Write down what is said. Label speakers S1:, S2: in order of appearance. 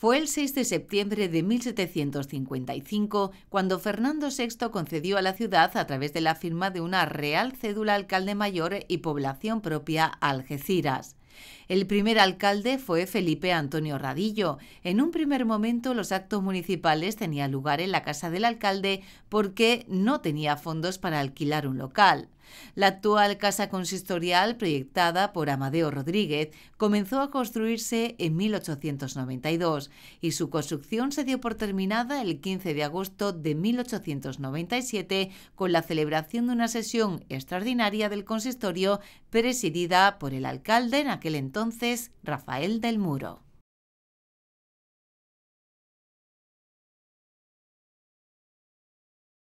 S1: Fue el 6 de septiembre de 1755 cuando Fernando VI concedió a la ciudad, a través de la firma de una real cédula alcalde mayor y población propia, Algeciras. El primer alcalde fue Felipe Antonio Radillo. En un primer momento los actos municipales tenían lugar en la casa del alcalde porque no tenía fondos para alquilar un local. La actual casa consistorial, proyectada por Amadeo Rodríguez, comenzó a construirse en 1892 y su construcción se dio por terminada el 15 de agosto de 1897 con la celebración de una sesión extraordinaria del consistorio presidida por el alcalde en aquel entonces, Rafael del Muro.